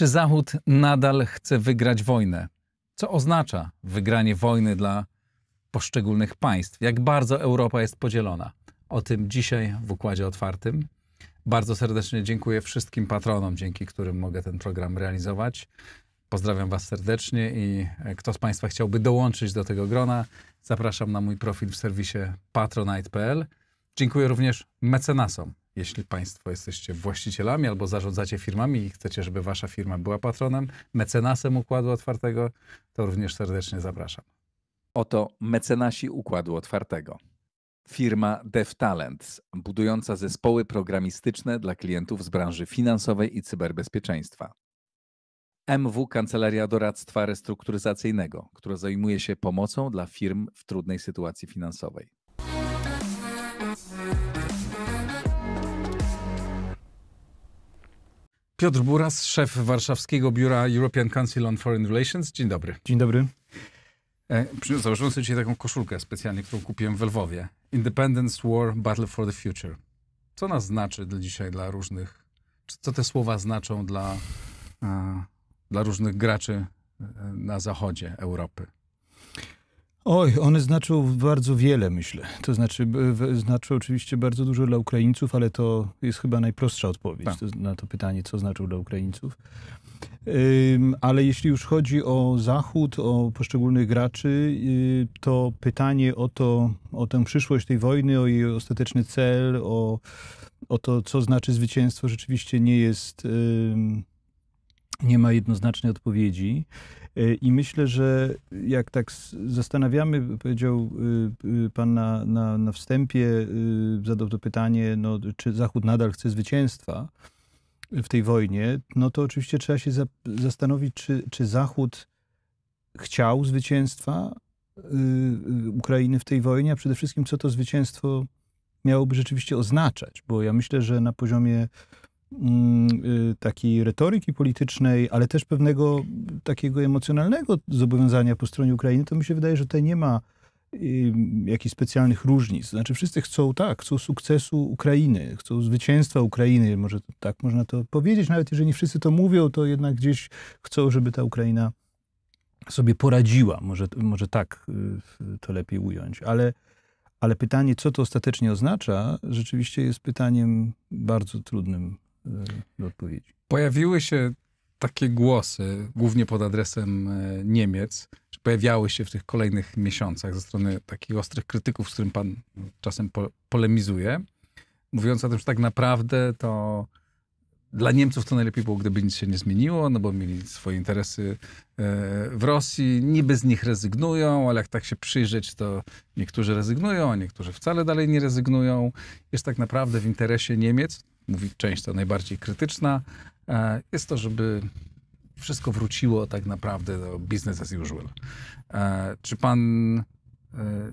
Czy Zachód nadal chce wygrać wojnę? Co oznacza wygranie wojny dla poszczególnych państw? Jak bardzo Europa jest podzielona? O tym dzisiaj w Układzie Otwartym. Bardzo serdecznie dziękuję wszystkim patronom, dzięki którym mogę ten program realizować. Pozdrawiam Was serdecznie i e, kto z Państwa chciałby dołączyć do tego grona, zapraszam na mój profil w serwisie patronite.pl. Dziękuję również mecenasom, jeśli Państwo jesteście właścicielami albo zarządzacie firmami i chcecie, żeby Wasza firma była patronem, mecenasem Układu Otwartego, to również serdecznie zapraszam. Oto mecenasi Układu Otwartego. Firma DevTalent, budująca zespoły programistyczne dla klientów z branży finansowej i cyberbezpieczeństwa. MW Kancelaria Doradztwa Restrukturyzacyjnego, która zajmuje się pomocą dla firm w trudnej sytuacji finansowej. Piotr Buras, szef warszawskiego biura European Council on Foreign Relations. Dzień dobry. Dzień dobry. E, założyłem sobie dzisiaj taką koszulkę specjalnie, którą kupiłem w Lwowie. Independence War Battle for the Future. Co nas znaczy dzisiaj dla różnych, co te słowa znaczą dla, e, dla różnych graczy e, na zachodzie Europy? Oj, one znaczą bardzo wiele, myślę. To znaczy, znaczą oczywiście bardzo dużo dla Ukraińców, ale to jest chyba najprostsza odpowiedź tak. na to pytanie, co znaczą dla Ukraińców. Ale jeśli już chodzi o Zachód, o poszczególnych graczy, y, to pytanie o, to, o tę przyszłość tej wojny, o jej ostateczny cel, o, o to, co znaczy zwycięstwo, rzeczywiście nie jest nie ma jednoznacznej odpowiedzi. Y, I myślę, że jak tak zastanawiamy, powiedział y, y, pan na, na, na wstępie, zadał to pytanie, no, czy Zachód nadal chce zwycięstwa w tej wojnie, no to oczywiście trzeba się za, zastanowić, czy, czy Zachód chciał zwycięstwa Ukrainy w tej wojnie, a przede wszystkim co to zwycięstwo miałoby rzeczywiście oznaczać, bo ja myślę, że na poziomie Mm, y, takiej retoryki politycznej, ale też pewnego takiego emocjonalnego zobowiązania po stronie Ukrainy, to mi się wydaje, że tutaj nie ma jakichś specjalnych różnic. Znaczy wszyscy chcą tak, chcą sukcesu Ukrainy, chcą zwycięstwa Ukrainy, może tak można to powiedzieć, nawet jeżeli nie wszyscy to mówią, to jednak gdzieś chcą, żeby ta Ukraina sobie poradziła. Może, może tak y, to lepiej ująć, ale, ale pytanie, co to ostatecznie oznacza, rzeczywiście jest pytaniem bardzo trudnym do odpowiedzi. Pojawiły się takie głosy, głównie pod adresem e, Niemiec, pojawiały się w tych kolejnych miesiącach ze strony takich ostrych krytyków, z którym pan czasem po, polemizuje, mówiąc o tym, że tak naprawdę to dla Niemców to najlepiej było, gdyby nic się nie zmieniło, no bo mieli swoje interesy e, w Rosji, niby z nich rezygnują, ale jak tak się przyjrzeć, to niektórzy rezygnują, a niektórzy wcale dalej nie rezygnują. Jest tak naprawdę w interesie Niemiec, mówi część ta najbardziej krytyczna, e, jest to, żeby wszystko wróciło tak naprawdę do business as usual. E, czy pan e,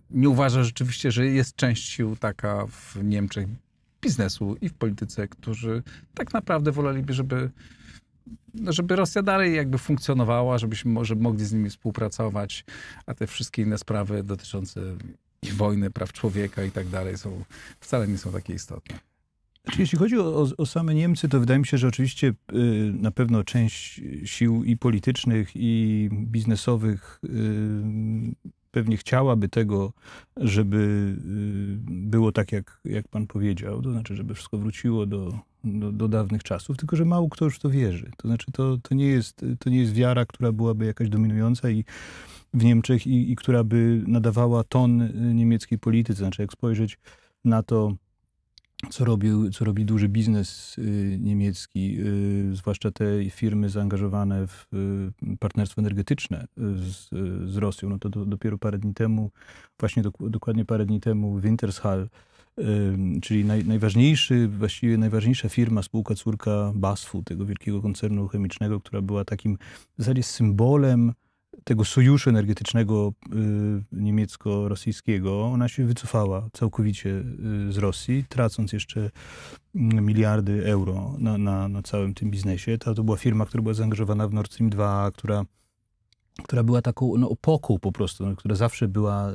nie uważa rzeczywiście, że jest część sił taka w Niemczech biznesu i w polityce, którzy tak naprawdę woleliby, żeby, no, żeby Rosja dalej jakby funkcjonowała, żebyśmy żeby mogli z nimi współpracować, a te wszystkie inne sprawy dotyczące wojny, praw człowieka i tak dalej są, wcale nie są takie istotne. Znaczy, jeśli chodzi o, o, same Niemcy, to wydaje mi się, że oczywiście y, na pewno część sił i politycznych, i biznesowych y, pewnie chciałaby tego, żeby y, było tak, jak, jak pan powiedział, to znaczy, żeby wszystko wróciło do, do, do, dawnych czasów, tylko że mało kto już to wierzy. To znaczy, to, to, nie, jest, to nie jest wiara, która byłaby jakaś dominująca i w Niemczech i, i która by nadawała ton niemieckiej polityce. To znaczy, jak spojrzeć na to, co, robił, co robi duży biznes y, niemiecki, y, zwłaszcza te firmy zaangażowane w y, partnerstwo energetyczne z, z Rosją. No to do, dopiero parę dni temu, właśnie do, dokładnie parę dni temu Wintershall, czyli naj, najważniejszy, właściwie najważniejsza firma, spółka córka basf tego wielkiego koncernu chemicznego, która była takim w zasadzie symbolem tego sojuszu energetycznego y, niemiecko-rosyjskiego, ona się wycofała całkowicie y, z Rosji, tracąc jeszcze mm, miliardy euro na, na, na całym tym biznesie. Ta to była firma, która była zaangażowana w Nord Stream 2, która która była taką no, opoką po prostu, no, która zawsze była y,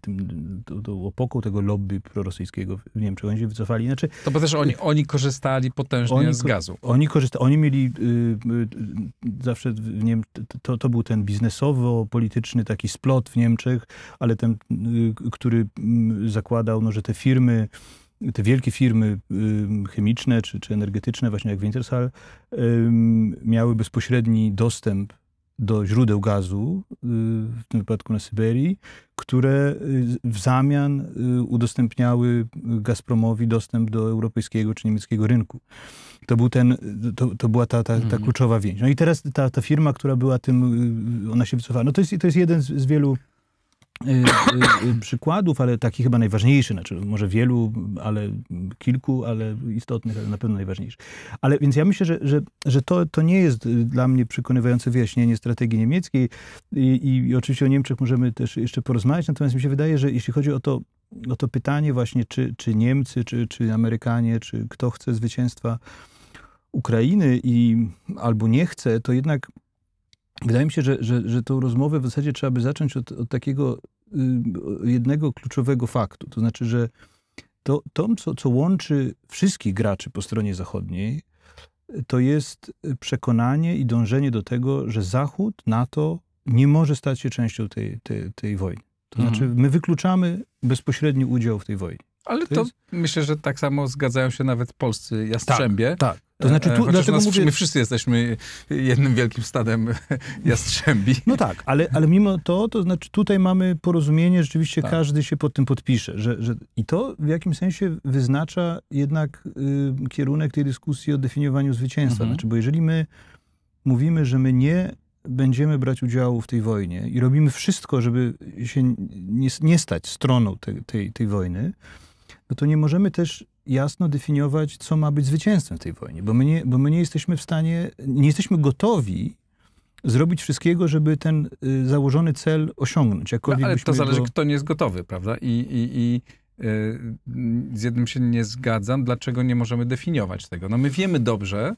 tym, tą, tą opoką tego lobby prorosyjskiego w Niemczech. Oni się wycofali. Znaczy, to bo też oni, oni korzystali potężnie oni, z gazu. Oni, korzysta, oni mieli y, y, zawsze, w Niem to, to był ten biznesowo-polityczny taki splot w Niemczech, ale ten, y, który mm, zakładał, no, że te firmy te wielkie firmy y, chemiczne czy, czy energetyczne, właśnie jak Wintersal, miały bezpośredni dostęp do źródeł gazu, y, w tym wypadku na Syberii, które y, w zamian y, udostępniały Gazpromowi dostęp do europejskiego czy niemieckiego rynku. To, był ten, to, to była ta, ta, ta mhm. kluczowa więź. No i teraz ta, ta firma, która była tym, ona się wycofała. No to jest, to jest jeden z, z wielu Y, y, y, przykładów, ale taki chyba najważniejszy, znaczy może wielu, ale kilku, ale istotnych, ale na pewno najważniejszy. Ale więc ja myślę, że, że, że to, to nie jest dla mnie przekonywające wyjaśnienie strategii niemieckiej I, i oczywiście o Niemczech możemy też jeszcze porozmawiać, natomiast mi się wydaje, że jeśli chodzi o to, o to pytanie właśnie, czy, czy Niemcy, czy, czy Amerykanie, czy kto chce zwycięstwa Ukrainy i albo nie chce, to jednak Wydaje mi się, że, że, że tą rozmowę w zasadzie trzeba by zacząć od, od takiego y, jednego kluczowego faktu. To znaczy, że to, to co, co łączy wszystkich graczy po stronie zachodniej, to jest przekonanie i dążenie do tego, że Zachód, NATO nie może stać się częścią tej, tej, tej wojny. To mhm. znaczy, my wykluczamy bezpośredni udział w tej wojnie. Ale to, to jest... myślę, że tak samo zgadzają się nawet polscy tak, jastrzębie, tak, tak. To znaczy, tu, e, dlatego nas, mówię... my wszyscy jesteśmy jednym wielkim stadem jastrzębi. No tak, ale, ale mimo to, to znaczy tutaj mamy porozumienie, rzeczywiście tak. każdy się pod tym podpisze. Że, że... I to w jakimś sensie wyznacza jednak y, kierunek tej dyskusji o definiowaniu zwycięstwa. Mhm. Znaczy, bo jeżeli my mówimy, że my nie będziemy brać udziału w tej wojnie i robimy wszystko, żeby się nie, nie stać stroną te, tej, tej wojny, no to nie możemy też jasno definiować, co ma być zwycięstwem w tej wojnie, bo my nie, bo my nie jesteśmy w stanie, nie jesteśmy gotowi zrobić wszystkiego, żeby ten y, założony cel osiągnąć. no, ale to zależy, go... kto nie jest gotowy, prawda? I, i, i y, z jednym się nie zgadzam, dlaczego nie możemy definiować tego. No my wiemy dobrze,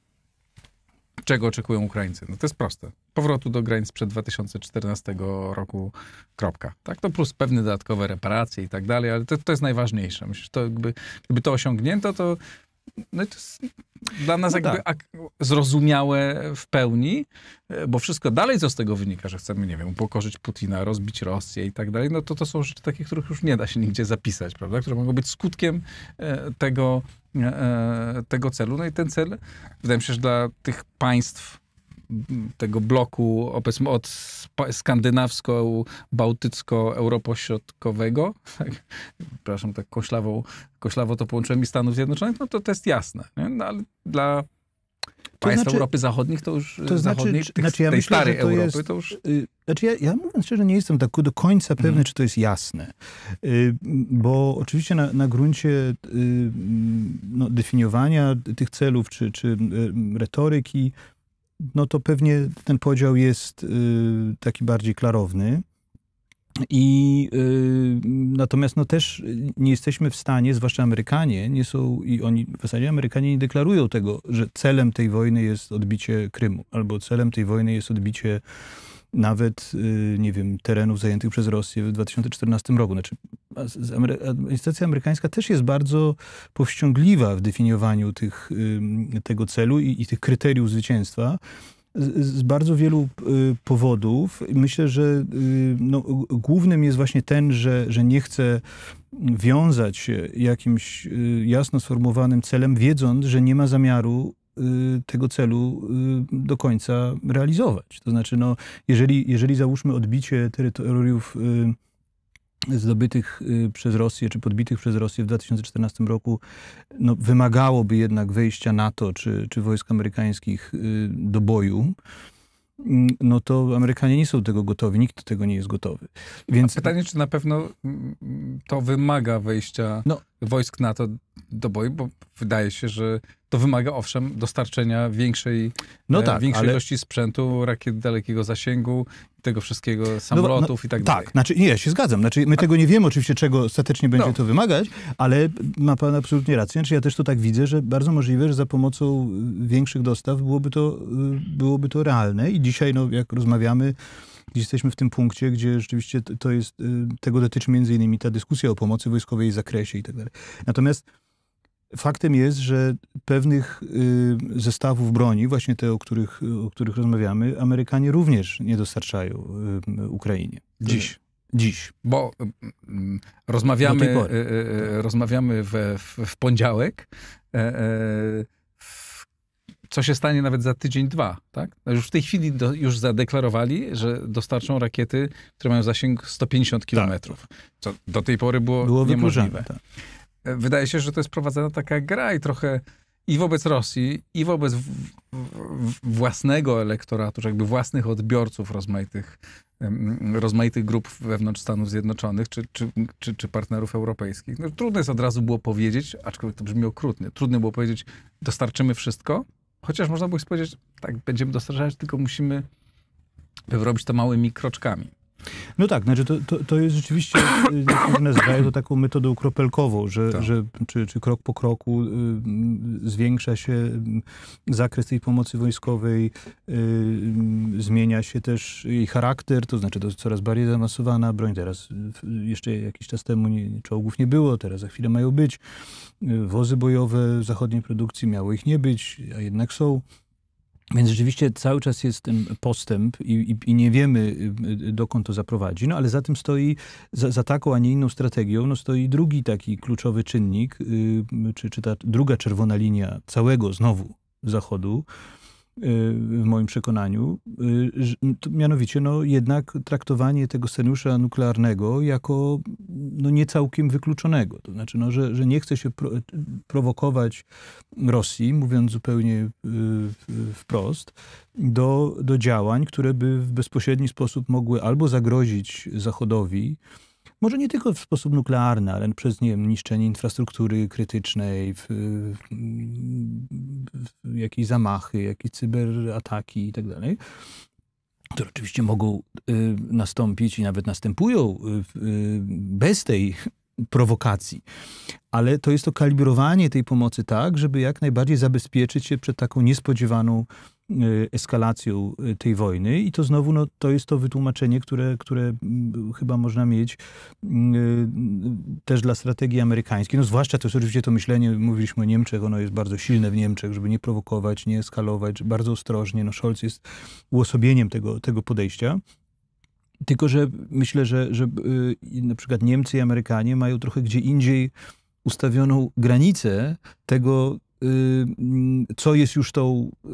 czego oczekują Ukraińcy? No to jest proste. Powrotu do granic przed 2014 roku, kropka. Tak? to plus pewne dodatkowe reparacje i tak dalej, ale to, to jest najważniejsze. Myślę, że to jakby, gdyby to osiągnięto, to no i to jest dla nas no jakby tak. zrozumiałe w pełni, e, bo wszystko dalej, co z tego wynika, że chcemy, nie wiem, upokorzyć Putina, rozbić Rosję i tak dalej, no to to są rzeczy takie, których już nie da się nigdzie zapisać, prawda? Które mogą być skutkiem e, tego, e, tego celu. No i ten cel, wydaje mi się, że dla tych państw tego bloku, powiedzmy od skandynawsko-bałtycko-europośrodkowego, tak, przepraszam, tak koślawo, koślawo to połączyłem i Stanów Zjednoczonych, no to to jest jasne, nie? No, ale dla to państw znaczy, Europy Zachodnich to już to znaczy, tych, znaczy ja tej myślę, starej Europy jest, to już... Y, znaczy ja, ja mówiąc szczerze nie jestem tak do końca pewny, mm. czy to jest jasne. Y, bo oczywiście na, na gruncie y, no, definiowania tych celów, czy, czy retoryki no to pewnie ten podział jest y, taki bardziej klarowny. I y, natomiast no też nie jesteśmy w stanie, zwłaszcza Amerykanie, nie są i oni w zasadzie Amerykanie nie deklarują tego, że celem tej wojny jest odbicie Krymu, albo celem tej wojny jest odbicie nawet, y, nie wiem, terenów zajętych przez Rosję w 2014 roku. Znaczy, administracja amerykańska też jest bardzo powściągliwa w definiowaniu tych, tego celu i, i tych kryteriów zwycięstwa z bardzo wielu y, powodów. Myślę, że y, no, głównym jest właśnie ten, że, że nie chce wiązać się jakimś y, jasno sformułowanym celem, wiedząc, że nie ma zamiaru tego celu do końca realizować. To znaczy, no, jeżeli, jeżeli załóżmy odbicie terytoriów zdobytych y, przez Rosję, czy podbitych przez Rosję w 2014 roku, no, wymagałoby jednak wejścia NATO czy, czy wojsk amerykańskich y, do boju mm, no to Amerykanie nie są tego gotowi, nikt do tego nie jest gotowy. Więc... A pytanie, czy na pewno mm, to wymaga wejścia no. wojsk NATO do boju, bo wydaje się, że to wymaga owszem dostarczenia większej, no e, tak, większej ale... ilości sprzętu, rakiet dalekiego zasięgu tego wszystkiego, no samolotów no, no, i tak, tak dalej. Tak, znaczy nie, ja się zgadzam. Znaczy, my tego nie wiemy oczywiście, czego ostatecznie będzie no. to wymagać, ale ma pan absolutnie rację. Znaczy, ja też to tak widzę, że bardzo możliwe, że za pomocą y, większych dostaw byłoby to, y, byłoby to realne i dzisiaj, no, jak rozmawiamy, jesteśmy w tym punkcie, gdzie rzeczywiście to jest, y, tego dotyczy między innymi ta dyskusja o pomocy wojskowej i zakresie i tak dalej. Natomiast Faktem jest, że pewnych y, zestawów broni, właśnie te, o których, o których rozmawiamy, Amerykanie również nie dostarczają y, Ukrainie. Dziś. Dziś. Bo y, rozmawiamy, rozmawiamy w, w, w poniedziałek. E, e, co się stanie nawet za tydzień, dwa. Tak? No już w tej chwili do, już zadeklarowali, że dostarczą rakiety, które mają zasięg 150 km. Tak. Co do tej pory było, było niemożliwe. Tak wydaje się, że to jest prowadzona taka gra i trochę i wobec Rosji, i wobec w, w, własnego elektoratu, czy jakby własnych odbiorców rozmaitych, rozmaitych grup wewnątrz Stanów Zjednoczonych, czy, czy, czy, czy partnerów europejskich. No, trudno jest od razu było powiedzieć, aczkolwiek to brzmi okrutnie, trudno było powiedzieć, dostarczymy wszystko, chociaż można było powiedzieć, tak, będziemy dostarczać, tylko musimy robić to małymi kroczkami. No tak, znaczy to, to, to jest rzeczywiście, y, nazywają to taką metodą kropelkową, że, tak. że czy, czy krok po kroku y, zwiększa się y, zakres tej pomocy wojskowej, y, y, zmienia się też jej charakter, to znaczy to jest coraz bardziej zamasowana broń. Teraz jeszcze jakiś czas temu nie, czołgów nie było, teraz za chwilę mają być. Wozy bojowe zachodniej produkcji miało ich nie być, a jednak są. Więc rzeczywiście cały czas jest ten postęp i, i, i, nie wiemy, y, y, dokąd to zaprowadzi, no ale za tym stoi, za, za taką, a nie inną strategią, no stoi drugi taki kluczowy czynnik, y, czy, czy ta druga czerwona linia całego znowu Zachodu, w moim przekonaniu, mianowicie no, jednak traktowanie tego scenariusza nuklearnego jako no nie całkiem wykluczonego. To znaczy, no, że, że nie chce się pro, prowokować Rosji, mówiąc zupełnie y, wprost, do, do działań, które by w bezpośredni sposób mogły albo zagrozić Zachodowi, może nie tylko w sposób nuklearny, ale przez nie wiem, niszczenie infrastruktury krytycznej, w, w, w jakieś zamachy, jakieś cyberataki itd. Tak które oczywiście mogą y, nastąpić i nawet następują y, y, bez tej prowokacji. Ale to jest to kalibrowanie tej pomocy tak, żeby jak najbardziej zabezpieczyć się przed taką niespodziewaną Y, eskalacją y, tej wojny i to znowu no, to jest to wytłumaczenie, które, które chyba można mieć y, też dla strategii amerykańskiej. No zwłaszcza to jest oczywiście to myślenie, mówiliśmy o Niemczech, ono jest bardzo silne w Niemczech, żeby nie prowokować, nie eskalować, bardzo ostrożnie. No Scholz jest uosobieniem tego, tego podejścia. Tylko, że myślę, że, że na przykład Niemcy i Amerykanie mają trochę gdzie indziej ustawioną granicę tego, Y, mm, co jest już tą y,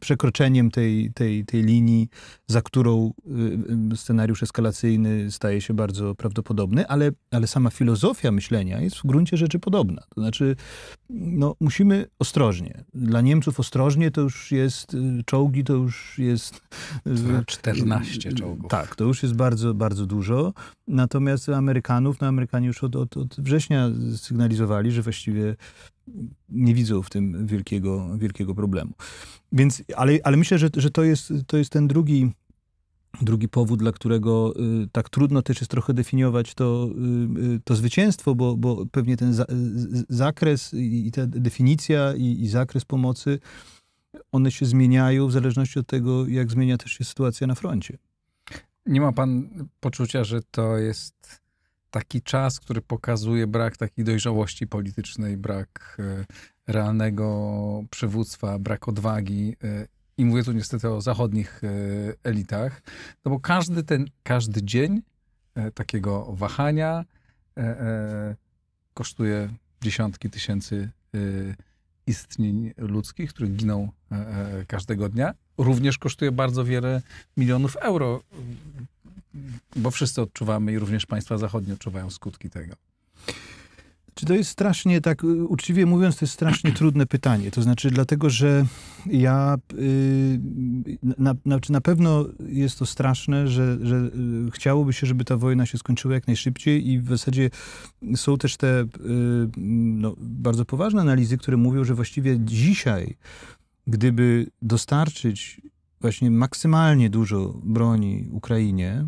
przekroczeniem tej, tej, tej linii, za którą y, scenariusz eskalacyjny staje się bardzo prawdopodobny, ale, ale sama filozofia myślenia jest w gruncie rzeczy podobna. To znaczy, no, musimy ostrożnie. Dla Niemców ostrożnie to już jest, czołgi to już jest... 14 czołgów. Tak, to już jest bardzo, bardzo dużo. Natomiast Amerykanów, no Amerykanie już od, od, od września sygnalizowali, że właściwie nie widzą w tym wielkiego, wielkiego problemu. Więc, ale, ale myślę, że, że to, jest, to jest ten drugi, drugi powód, dla którego y, tak trudno też jest trochę definiować to, y, y to zwycięstwo, bo, bo pewnie ten za, zakres i, i, ta definicja i, i, zakres pomocy, one się zmieniają w zależności od tego, jak zmienia też się sytuacja na froncie. Nie ma pan poczucia, że to jest taki czas, który pokazuje brak takiej dojrzałości politycznej, brak e, realnego przywództwa, brak odwagi. E, I mówię tu niestety o zachodnich e, elitach, no bo każdy ten, każdy dzień takiego wahania kosztuje dziesiątki tysięcy istnień ludzkich, które giną każdego dnia. Również kosztuje bardzo wiele milionów euro bo wszyscy odczuwamy i również państwa zachodnie odczuwają skutki tego. Czy to jest strasznie, tak y, uczciwie mówiąc, to jest strasznie trudne pytanie. To znaczy, dlatego, że ja, yy, na, na, na pewno jest to straszne, że, że y, chciałoby się, żeby ta wojna się skończyła jak najszybciej i w zasadzie są też te yy, no, bardzo poważne analizy, które mówią, że właściwie dzisiaj, gdyby dostarczyć właśnie maksymalnie dużo broni Ukrainie,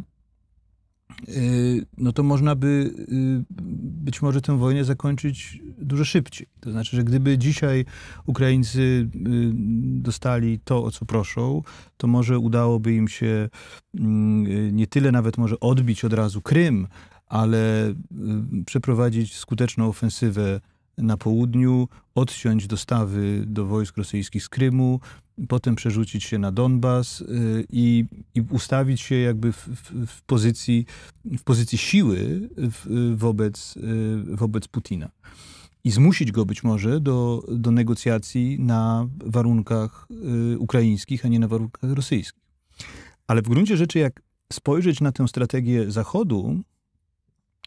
Y, no to można by y, być może tę wojnę zakończyć dużo szybciej. To znaczy, że gdyby dzisiaj Ukraińcy y, dostali to, o co proszą, to może udałoby im się mm, nie tyle nawet może odbić od razu Krym, ale przeprowadzić skuteczną ofensywę na południu, odciąć dostawy do wojsk rosyjskich z Krymu, potem przerzucić się na Donbas y, i, i ustawić się jakby w, w, w, pozycji, w pozycji siły w, wobec, y, wobec Putina. I zmusić go być może do, do negocjacji na warunkach y, ukraińskich, a nie na warunkach rosyjskich. Ale w gruncie rzeczy, jak spojrzeć na tę strategię Zachodu,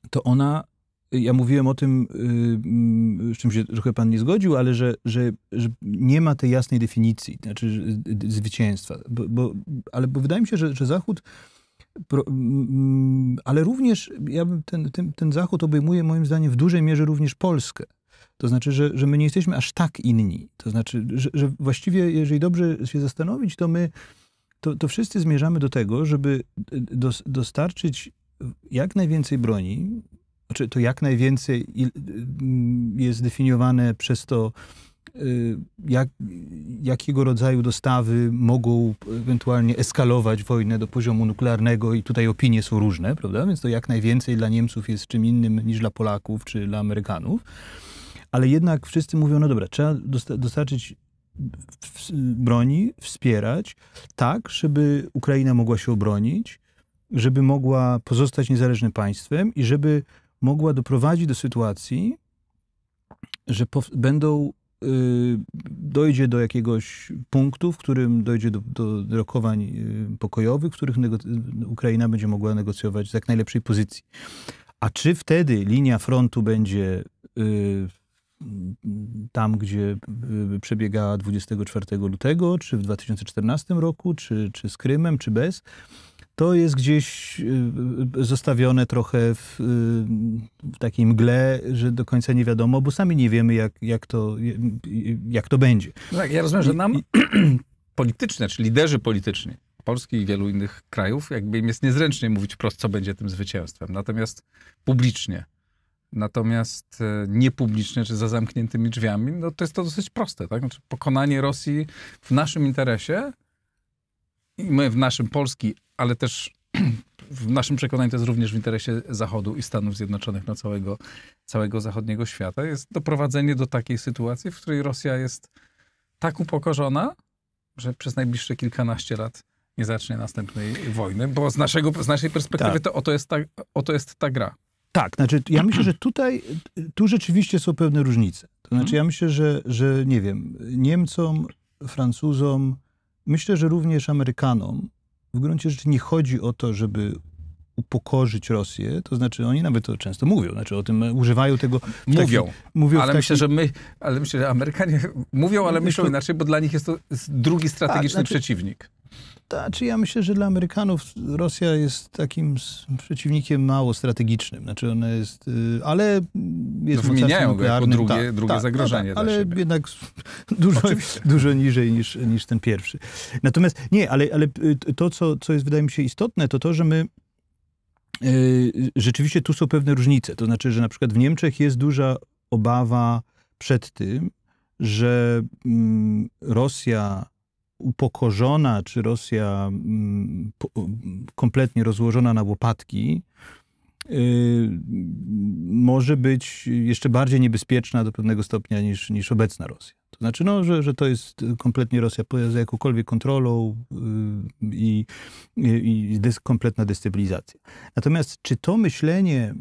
to ona ja mówiłem o tym, y, mm, z czym się trochę pan nie zgodził, ale że, że, że nie ma tej jasnej definicji, znaczy zwycięstwa. Bo, bo, ale bo wydaje mi się, że, że Zachód, pro, ale również ja ten, ten, ten Zachód obejmuje moim zdaniem w dużej mierze również Polskę. To znaczy, że, że my nie jesteśmy aż tak inni. To znaczy, że, że właściwie, jeżeli dobrze się zastanowić, to my to, to wszyscy zmierzamy do tego, żeby dostarczyć jak najwięcej broni znaczy to jak najwięcej y, jest definiowane przez to, y, jak, jakiego rodzaju dostawy mogą ewentualnie eskalować wojnę do poziomu nuklearnego i tutaj opinie są różne, prawda? Więc to jak najwięcej dla Niemców jest czym innym niż dla Polaków czy dla Amerykanów. Ale jednak wszyscy mówią, no dobra, trzeba dostarczyć broni, wspierać tak, żeby Ukraina mogła się obronić, żeby mogła pozostać niezależnym państwem i żeby mogła doprowadzić do sytuacji, że będą y, dojdzie do jakiegoś punktu, w którym dojdzie do, do rokowań y, pokojowych, w których Ukraina będzie mogła negocjować z jak najlepszej pozycji. A czy wtedy linia frontu będzie y, tam, gdzie y, przebiegała 24 lutego, czy w 2014 roku, czy, czy z Krymem, czy bez? to jest gdzieś y, y, zostawione trochę w, y, w, takiej mgle, że do końca nie wiadomo, bo sami nie wiemy, jak, jak, to, jak to będzie. No tak, ja rozumiem, że nam I, polityczne, czy liderzy polityczni Polski i wielu innych krajów, jakby im jest niezręcznie mówić wprost, co będzie tym zwycięstwem. Natomiast publicznie, natomiast e, niepublicznie, czy za zamkniętymi drzwiami, no to jest to dosyć proste. Tak? Znaczy, pokonanie Rosji w naszym interesie i my w naszym Polski ale też w naszym przekonaniu to jest również w interesie Zachodu i Stanów Zjednoczonych, no całego, całego zachodniego świata, jest doprowadzenie do takiej sytuacji, w której Rosja jest tak upokorzona, że przez najbliższe kilkanaście lat nie zacznie następnej wojny, bo z, naszego, z naszej perspektywy tak. to, oto jest ta, jest ta gra. Tak, znaczy ja myślę, że tutaj, tu rzeczywiście są pewne różnice. To znaczy ja myślę, że, że nie wiem, Niemcom, Francuzom, myślę, że również Amerykanom w gruncie rzeczy nie chodzi o to, żeby upokorzyć Rosję, to znaczy oni nawet to często mówią, znaczy o tym e, używają tego. mówią, mówią ale taki... myślę, że my, ale myślę, że Amerykanie mówią, ale myślą inaczej, bo dla nich jest to drugi strategiczny A, tak, znaczy, przeciwnik. Tak, czy ja myślę, że dla Amerykanów Rosja jest takim przeciwnikiem mało strategicznym. Znaczy ona jest, y, ale jest no, wymieniają go jako drugie, tak, drugie tak, zagrożenie tak, Ale siebie. jednak dużo, dużo niżej niż, niż ten pierwszy. Natomiast nie, ale, ale y, to, co, co jest wydaje mi się istotne, to to, że my y, rzeczywiście tu są pewne różnice. To znaczy, że na przykład w Niemczech jest duża obawa przed tym, że mm, Rosja upokorzona, czy Rosja mm, kompletnie rozłożona na łopatki, y, może być jeszcze bardziej niebezpieczna do pewnego stopnia niż, niż obecna Rosja. To znaczy, no, że, że to jest kompletnie Rosja za jakąkolwiek kontrolą y, i, i, i kompletna destabilizacja. Natomiast czy to myślenie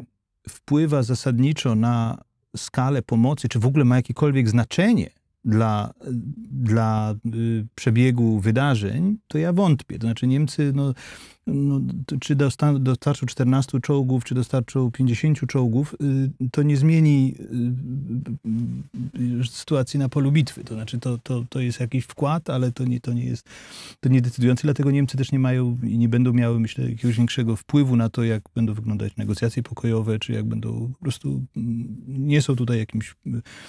wpływa zasadniczo na skalę pomocy, czy w ogóle ma jakiekolwiek znaczenie dla, dla y, przebiegu wydarzeń, to ja wątpię. To znaczy Niemcy no, no, czy dostarczył 14 czołgów, czy dostarczył 50 czołgów, y, to nie zmieni y, y, sytuacji na polu bitwy. To znaczy, to, to, to jest jakiś wkład, ale to nie, to nie jest to nie decydujący, dlatego Niemcy też nie mają i nie będą miały, myślę, jakiegoś większego wpływu na to, jak będą wyglądać negocjacje pokojowe, czy jak będą po prostu mm, nie są tutaj jakimś.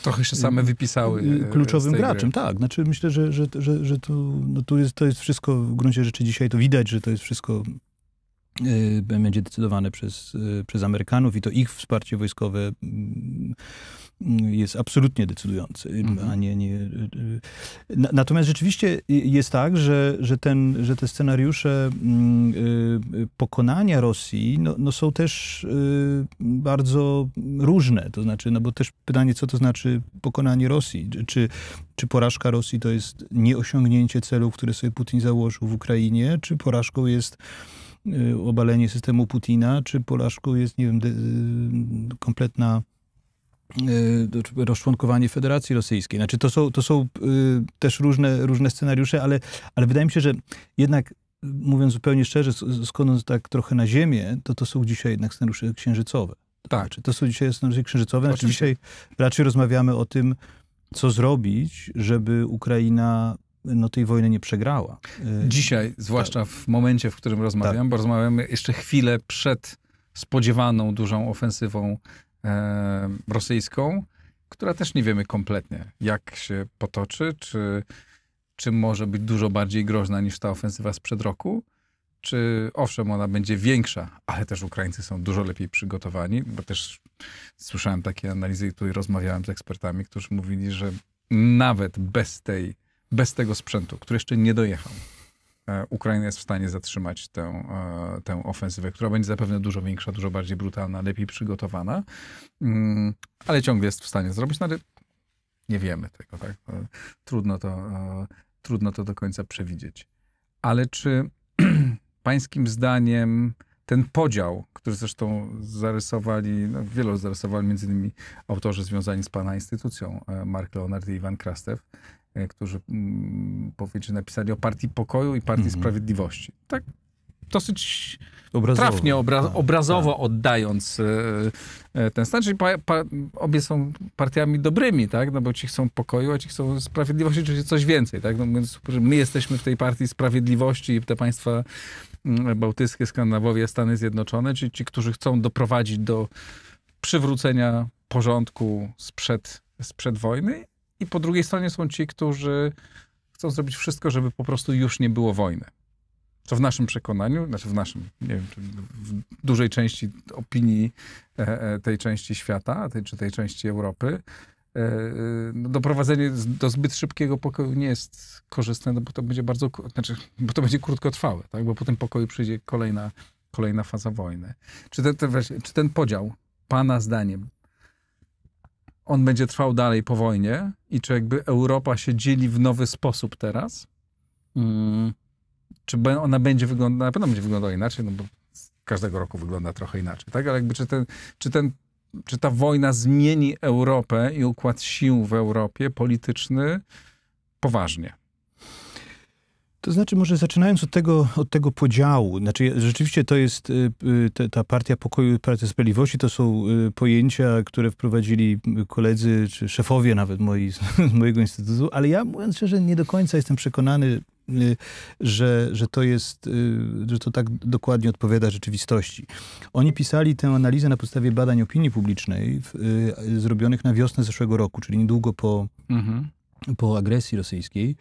Trochę się same wypisały. E, kluczowym graczem, tak. Znaczy, myślę, że, że, że, że tu, no, tu jest, to jest wszystko w gruncie rzeczy dzisiaj to widać, że to jest wszystko Y, będzie decydowane przez, y, przez Amerykanów i to ich wsparcie wojskowe mm, mm, jest absolutnie decydujący, mhm. a nie... nie... Y, natomiast rzeczywiście jest tak, że, że, ten, że te scenariusze mm, pokonania Rosji no, no są też bardzo różne. To znaczy, no bo też pytanie, co to znaczy pokonanie Rosji? Czy, czy porażka Rosji to jest nieosiągnięcie celów, które sobie Putin założył w Ukrainie, czy porażką jest Y, obalenie systemu Putina, czy Polaszku jest, nie wiem, y, kompletna y, rozczłonkowanie Federacji Rosyjskiej. Znaczy to są, to są też różne, różne scenariusze, ale, ale wydaje mi się, że jednak mówiąc zupełnie szczerze, skąd tak trochę na ziemię, to to są dzisiaj jednak scenariusze księżycowe. Tak. Znaczy, to są dzisiaj scenariusze księżycowe. Znaczy, dzisiaj raczej rozmawiamy o tym, co zrobić, żeby Ukraina no, tej wojny nie przegrała. Y, Dzisiaj, tak. zwłaszcza w momencie, w którym rozmawiam, tak. bo rozmawiamy jeszcze chwilę przed spodziewaną dużą ofensywą e, rosyjską, która też nie wiemy kompletnie, jak się potoczy, czy, czy może być dużo bardziej groźna niż ta ofensywa sprzed roku. Czy owszem, ona będzie większa, ale też Ukraińcy są dużo lepiej przygotowani, bo też słyszałem takie analizy i tutaj rozmawiałem z ekspertami, którzy mówili, że nawet bez tej bez tego sprzętu, który jeszcze nie dojechał, e, Ukraina jest w stanie zatrzymać tę, e, tę ofensywę, która będzie zapewne dużo większa, dużo bardziej brutalna, lepiej przygotowana, mm, ale ciągle jest w stanie zrobić. Znaczy, nie wiemy tego, tak? E, trudno to, trudno to do końca przewidzieć. Ale czy pańskim zdaniem ten podział, który zresztą zarysowali, no wielu zarysowali między innymi autorzy związani z pana instytucją, Mark Leonard i Iwan Krastew, E, którzy mm, powiedzieli napisali o partii pokoju i partii mhm. sprawiedliwości. Tak dosyć obrazowo. trafnie, obra tak, obrazowo tak. oddając e, e, ten stan. Czyli obie są partiami dobrymi, tak? No bo ci chcą pokoju, a ci chcą sprawiedliwości, czyli coś więcej, tak? No, my jesteśmy w tej partii sprawiedliwości i te państwa mm, bałtyckie, Skandynawowie, Stany Zjednoczone, czyli ci, którzy chcą doprowadzić do przywrócenia porządku sprzed, sprzed wojny i po drugiej stronie są ci, którzy chcą zrobić wszystko, żeby po prostu już nie było wojny. Co w naszym przekonaniu, znaczy w naszym, nie wiem, czy w dużej części opinii e, e, tej części świata, tej, czy tej części Europy, e, no doprowadzenie do zbyt szybkiego pokoju nie jest korzystne, no bo to będzie bardzo, znaczy, bo to będzie krótkotrwałe, tak? bo po tym pokoju przyjdzie kolejna, kolejna faza wojny. Czy ten, ten, czy ten podział, Pana zdaniem, on będzie trwał dalej po wojnie i czy jakby Europa się dzieli w nowy sposób teraz? Mm. Czy ona będzie wyglądała, na pewno będzie wyglądała inaczej, no bo każdego roku wygląda trochę inaczej, tak? Ale jakby czy, ten, czy, ten, czy ta wojna zmieni Europę i układ sił w Europie polityczny poważnie? To znaczy, może zaczynając od tego, od tego podziału, znaczy rzeczywiście to jest y, y, te, ta partia pokoju i partia sprawiedliwości, to są y, pojęcia, które wprowadzili koledzy, czy szefowie nawet moi, z mojego instytutu, ale ja mówiąc szczerze, nie do końca jestem przekonany, że, że to jest, że to tak dokładnie odpowiada rzeczywistości. Oni pisali tę analizę na podstawie badań opinii publicznej w, zrobionych na wiosnę zeszłego roku, czyli niedługo po, mhm. po agresji rosyjskiej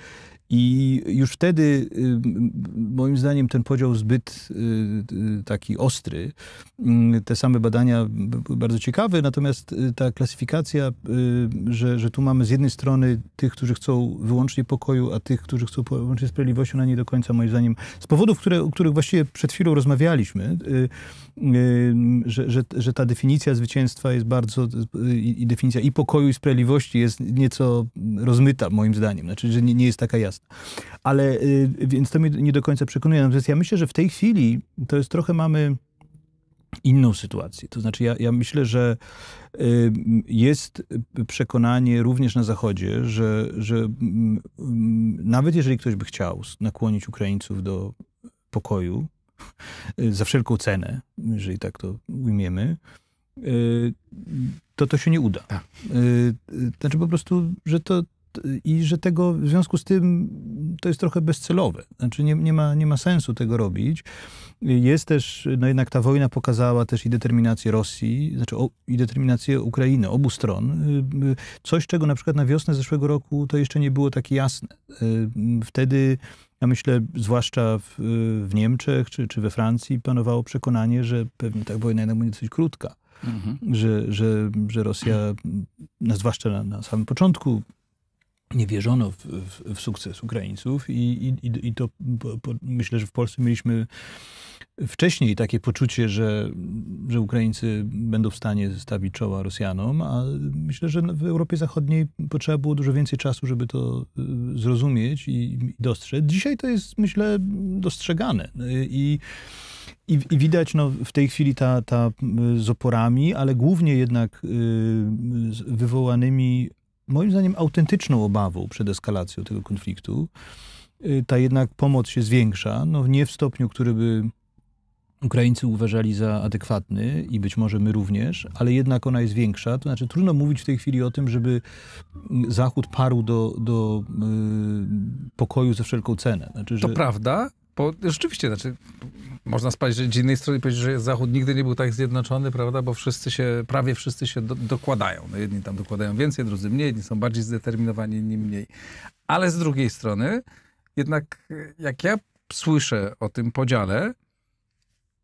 i już wtedy, y, moim zdaniem, ten podział zbyt y, taki ostry. Y, te same badania były bardzo ciekawe, natomiast ta klasyfikacja, że, że tu mamy z jednej strony tych, którzy chcą wyłącznie pokoju, a tych, którzy chcą wyłącznie sprawiedliwości, ona nie do końca, moim zdaniem, z powodów, które, o których właściwie przed chwilą rozmawialiśmy, że, że, że ta definicja zwycięstwa jest bardzo, i definicja i pokoju, i sprawiedliwości jest nieco rozmyta, moim zdaniem. Znaczy, że nie, nie jest taka jasna jasne. Ale y, więc to mnie nie do końca przekonuje. Natomiast ja myślę, że w tej chwili to jest trochę mamy inną sytuację. To znaczy, ja, ja myślę, że y, jest przekonanie również na Zachodzie, że, że mm, mm, nawet jeżeli ktoś by chciał nakłonić Ukraińców do pokoju y, za wszelką cenę, jeżeli tak to ujmiemy, to to się nie uda. Tak. Znaczy po prostu, że to, i że tego w związku z tym to jest trochę bezcelowe. Znaczy nie, nie, ma, nie ma sensu tego robić. Jest też, no jednak ta wojna pokazała też i determinację Rosji, znaczy o, i determinację Ukrainy, obu stron. Coś, czego na przykład na wiosnę zeszłego roku to jeszcze nie było takie jasne. Wtedy ja myślę, zwłaszcza w, w, Niemczech czy, czy we Francji panowało przekonanie, że pewnie ta wojna jednak będzie dosyć krótka. Mhm. Że, że, że Rosja, no zwłaszcza na, na samym początku nie wierzono w, w, w sukces Ukraińców i, i, i to po, po, myślę, że w Polsce mieliśmy wcześniej takie poczucie, że, że Ukraińcy będą w stanie stawić czoła Rosjanom, a myślę, że w Europie Zachodniej potrzeba było dużo więcej czasu, żeby to y, zrozumieć i, i dostrzec. Dzisiaj to jest, myślę, dostrzegane y, i i, I, widać no, w tej chwili ta, ta y, z oporami, ale głównie jednak wywołanymi moim zdaniem autentyczną obawą przed eskalacją tego konfliktu. Y, ta jednak pomoc się zwiększa, no nie w stopniu, który by Ukraińcy uważali za adekwatny i być może my również, ale jednak ona jest większa. To znaczy, trudno mówić w tej chwili o tym, żeby mm, Zachód parł do, do yy, pokoju za wszelką cenę. Znaczy, że... To prawda, bo rzeczywiście, znaczy, można spojrzeć z innej strony i powiedzieć, że Zachód nigdy nie był tak zjednoczony, prawda? Bo wszyscy się, prawie wszyscy się do, dokładają. No jedni tam dokładają więcej, drudzy mniej, jedni są bardziej zdeterminowani, inni mniej. Ale z drugiej strony, jednak jak ja słyszę o tym podziale,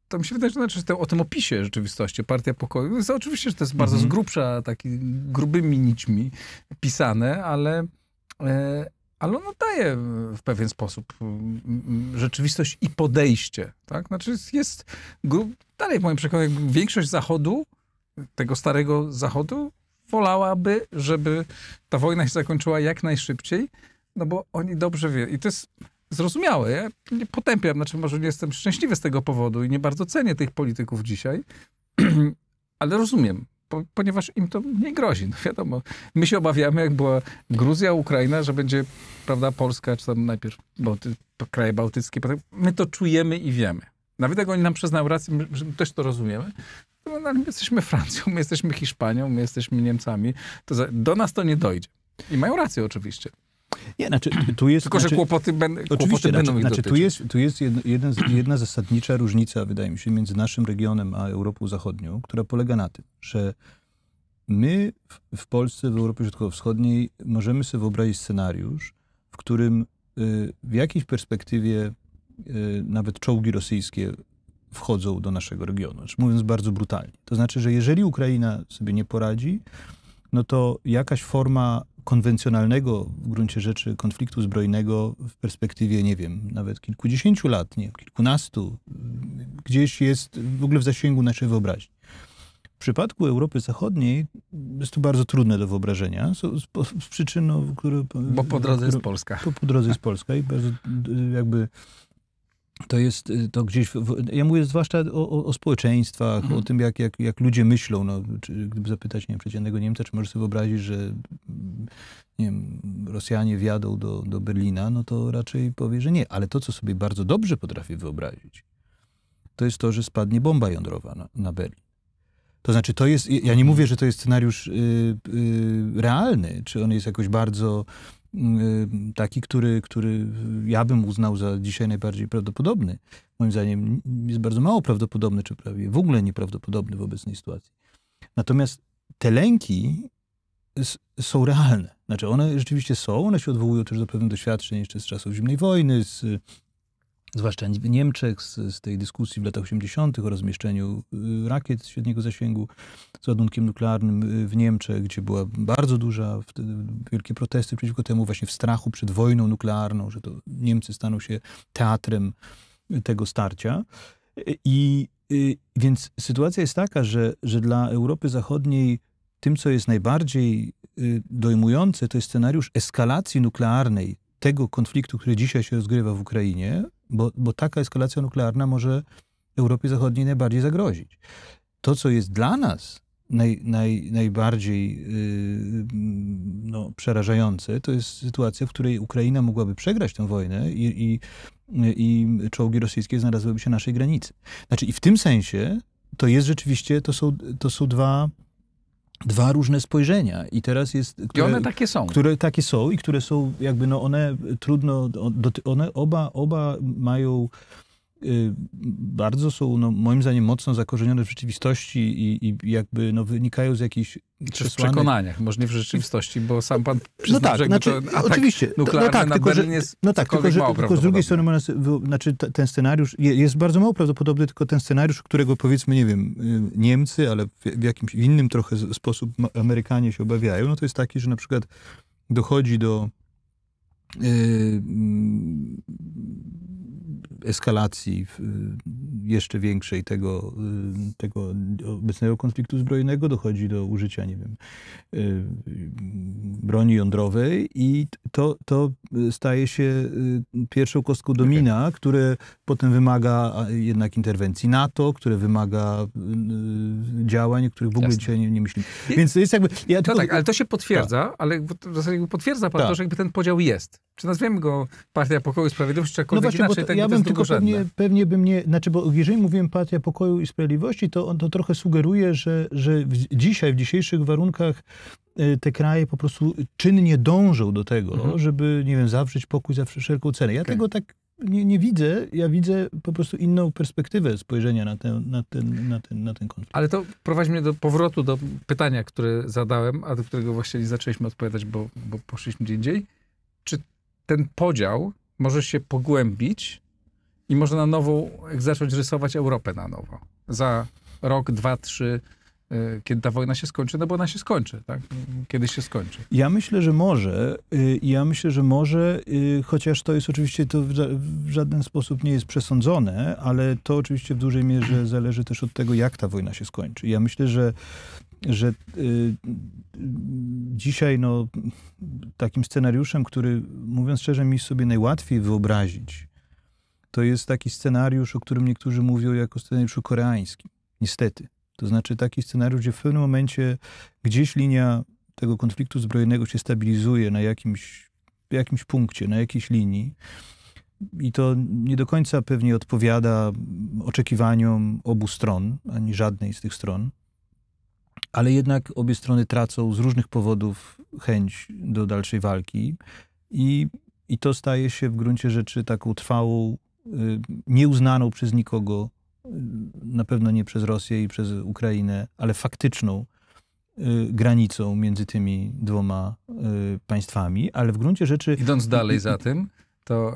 to mi się wydaje, że znaczy, o tym opisie rzeczywistości, Partia Pokoju, jest, oczywiście, że to jest bardzo mm -hmm. z grubsza, taki grubymi nićmi pisane, ale, e, ale ono daje e, w pewien sposób rzeczywistość i podejście. Tak? Znaczy jest dalej w moim przekonaniu, większość Zachodu, tego starego Zachodu, wolałaby, żeby ta wojna się zakończyła jak najszybciej, no bo oni dobrze wie. I to jest zrozumiałe. Ja nie potępiam, znaczy może nie jestem szczęśliwy z tego powodu i nie bardzo cenię tych polityków dzisiaj, ale rozumiem, po, ponieważ im to nie grozi. No wiadomo, my się obawiamy, jak była Gruzja, Ukraina, że będzie, prawda, Polska, czy tam najpierw Bałty, kraje bałtyckie. My to czujemy i wiemy. Nawet jak oni nam przyznają rację, my, my też to rozumiemy, no, ale my jesteśmy Francją, my jesteśmy Hiszpanią, my jesteśmy Niemcami, to za, do nas to nie dojdzie. I mają rację oczywiście. Nie, znaczy, tu jest, Tylko, znaczy, że kłopoty, ben, oczywiście, znaczy, będą znaczy, tu jest, tu jest jedna, jedna zasadnicza różnica, wydaje mi się, między naszym regionem a Europą Zachodnią, która polega na tym, że my w, w Polsce, w Europie Środkowo-Wschodniej możemy sobie wyobrazić scenariusz, w którym y, w jakiejś perspektywie y, nawet czołgi rosyjskie wchodzą do naszego regionu. Znaczy, mówiąc bardzo brutalnie. To znaczy, że jeżeli Ukraina sobie nie poradzi, no to jakaś forma konwencjonalnego w gruncie rzeczy konfliktu zbrojnego w perspektywie, nie wiem, nawet kilkudziesięciu lat, nie, kilkunastu, gdzieś jest w ogóle w zasięgu naszej wyobraźni. W przypadku Europy Zachodniej jest to bardzo trudne do wyobrażenia z, z, z przyczyn, które... Bo po drodze które, jest Polska. Po, po drodze jest Polska i bardzo jakby to jest y, to gdzieś, w, ja mówię zwłaszcza o, o, o społeczeństwach, mhm. o tym, jak, jak, jak ludzie myślą. No, czy, gdyby zapytać nie wiem, przeciętnego Niemca, czy może sobie wyobrazić, że mm, nie wiem, Rosjanie wjadą do, do Berlina, no to raczej powie, że nie. Ale to, co sobie bardzo dobrze potrafi wyobrazić, to jest to, że spadnie bomba jądrowa na, na Berlin. To znaczy, to jest, ja nie mówię, że to jest scenariusz y, y, realny, czy on jest jakoś bardzo Y, taki, który, który ja bym uznał za dzisiaj najbardziej prawdopodobny. Moim zdaniem jest bardzo mało prawdopodobny, czy prawie w ogóle nieprawdopodobny w obecnej sytuacji. Natomiast te lęki są realne. Znaczy one rzeczywiście są, one się odwołują też do pewnych doświadczeń jeszcze z czasów zimnej wojny, z zwłaszcza w Niemczech, z, z, tej dyskusji w latach 80. o rozmieszczeniu y, rakiet średniego zasięgu z ładunkiem nuklearnym y, w Niemczech, gdzie była bardzo duża, wielkie protesty przeciwko temu, właśnie w strachu przed wojną nuklearną, że to Niemcy staną się teatrem tego starcia. I y, więc sytuacja jest taka, że, że dla Europy Zachodniej tym, co jest najbardziej dojmujące, to jest scenariusz eskalacji nuklearnej tego konfliktu, który dzisiaj się rozgrywa w Ukrainie, bo, bo taka eskalacja nuklearna może Europie Zachodniej najbardziej zagrozić. To, co jest dla nas naj, naj, najbardziej yy, no, przerażające, to jest sytuacja, w której Ukraina mogłaby przegrać tę wojnę i, i, i czołgi rosyjskie znalazłyby się na naszej granicy. Znaczy, i w tym sensie to jest rzeczywiście, to są, to są dwa dwa różne spojrzenia i teraz jest... Które, I one takie są. Które takie są i które są jakby, no one trudno, one oba, oba mają Y, bardzo są, no, moim zdaniem, mocno zakorzenione w rzeczywistości i, i jakby no, wynikają z jakichś czy w przekonaniach, może nie w rzeczywistości, bo sam pan przyznał, no tak, że znaczy, oczywiście, no nuklearny no tak, na tylko, Berlin jest No tak, tylko, że, tylko z drugiej strony można, znaczy, ten scenariusz jest bardzo mało prawdopodobny, tylko ten scenariusz, którego powiedzmy, nie wiem, y, Niemcy, ale w jakimś innym trochę sposób Amerykanie się obawiają, no to jest taki, że na przykład dochodzi do y, eskalacji jeszcze większej tego, y, tego obecnego konfliktu zbrojnego, dochodzi do użycia, nie wiem, y, broni jądrowej i to, to staje się y, pierwszą kostką domina, okay. które potem wymaga jednak interwencji NATO, które wymaga działań, o których w ogóle Jasne. dzisiaj nie, nie myślimy. Więc to jest jakby... Ja to tak, ale to się potwierdza, tak. ale w zasadzie potwierdza pan tak. to, że jakby ten podział jest. Czy nazwiemy go Partia Pokoju i Sprawiedliwości, czy no jakkolwiek no właśnie, inaczej, to, tak ja bym tylko pewnie, pewnie by mnie, znaczy, bo jeżeli mówiłem Partia Pokoju i Sprawiedliwości, to on to trochę sugeruje, że, że w, dzisiaj, w dzisiejszych warunkach y, te kraje po prostu czynnie dążą do tego, mhm. żeby, nie wiem, zawrzeć pokój za wszelką cenę. Ja okay. tego tak nie, nie, widzę. Ja widzę po prostu inną perspektywę spojrzenia na ten, na, ten, na, ten, na ten konflikt. Ale to prowadzi mnie do powrotu do pytania, które zadałem, a do którego właśnie nie zaczęliśmy odpowiadać, bo, bo poszliśmy gdzie indziej. Czy ten podział może się pogłębić i można na nowo zacząć rysować Europę na nowo. Za rok, dwa, trzy, y, kiedy ta wojna się skończy, no bo ona się skończy, tak? Kiedy się skończy. Ja myślę, że może. Y, ja myślę, że może, y, chociaż to jest oczywiście, to w żaden sposób nie jest przesądzone, ale to oczywiście w dużej mierze zależy też od tego, jak ta wojna się skończy. Ja myślę, że że y, dzisiaj no, takim scenariuszem, który mówiąc szczerze mi sobie najłatwiej wyobrazić, to jest taki scenariusz, o którym niektórzy mówią jako scenariuszu koreańskim. Niestety. To znaczy taki scenariusz, gdzie w pewnym momencie gdzieś linia tego konfliktu zbrojnego się stabilizuje na jakimś, jakimś punkcie, na jakiejś linii. I to nie do końca pewnie odpowiada oczekiwaniom obu stron, ani żadnej z tych stron. Ale jednak obie strony tracą z różnych powodów chęć do dalszej walki. I, i to staje się w gruncie rzeczy taką trwałą Y, nieuznaną przez nikogo, y, na pewno nie przez Rosję i przez Ukrainę, ale faktyczną y, granicą między tymi dwoma państwami, ale w gruncie rzeczy... Idąc dalej za tym, to...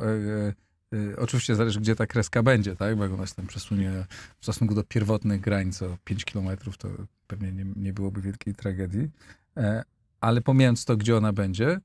Oczywiście zależy, gdzie ta kreska będzie, tak? Bo jak ona się tam przesunie w stosunku do pierwotnych granic o 5 kilometrów, to pewnie nie, nie byłoby wielkiej tragedii. E, ale pomijając to, gdzie ona będzie,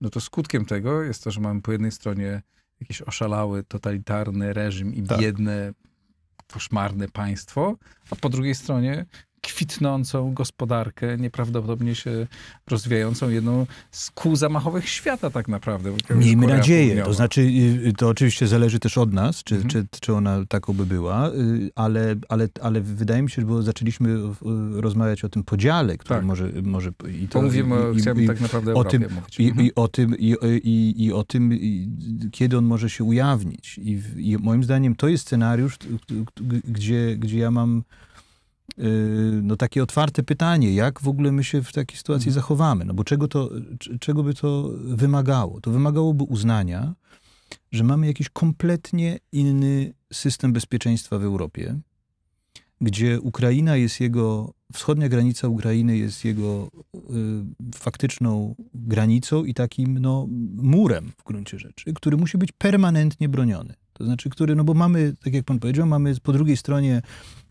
no to skutkiem tego jest to, że mamy po jednej stronie jakiś oszalały, totalitarny reżim i tak. biedne, tak. koszmarne państwo, a po drugiej stronie kwitnącą gospodarkę, nieprawdopodobnie się rozwijającą, jedną z kół zamachowych świata tak naprawdę. Miejmy nadzieję. To znaczy, y, y, to oczywiście zależy też od nas, czy, mhm. czy, czy ona taką by była, y, ale, ale, ale wydaje mi się, że zaczęliśmy rozmawiać o tym podziale, który tak. może, może... I to, Mówimy, i, chciałbym i, tak naprawdę o tym, mówić. I, mhm. i, o tym, i, i, i o tym kiedy on może się ujawnić. I, I, moim zdaniem to jest scenariusz, gdzie, gdzie ja mam Y, no takie otwarte pytanie, jak w ogóle my się w takiej sytuacji mhm. zachowamy? No bo czego, to, czego by to wymagało? To wymagałoby uznania, że mamy jakiś kompletnie inny system bezpieczeństwa w Europie, gdzie Ukraina jest jego, wschodnia granica Ukrainy jest jego y, faktyczną granicą i takim no, murem w gruncie rzeczy, który musi być permanentnie broniony. To znaczy, który, no bo mamy, tak jak pan powiedział, mamy po drugiej stronie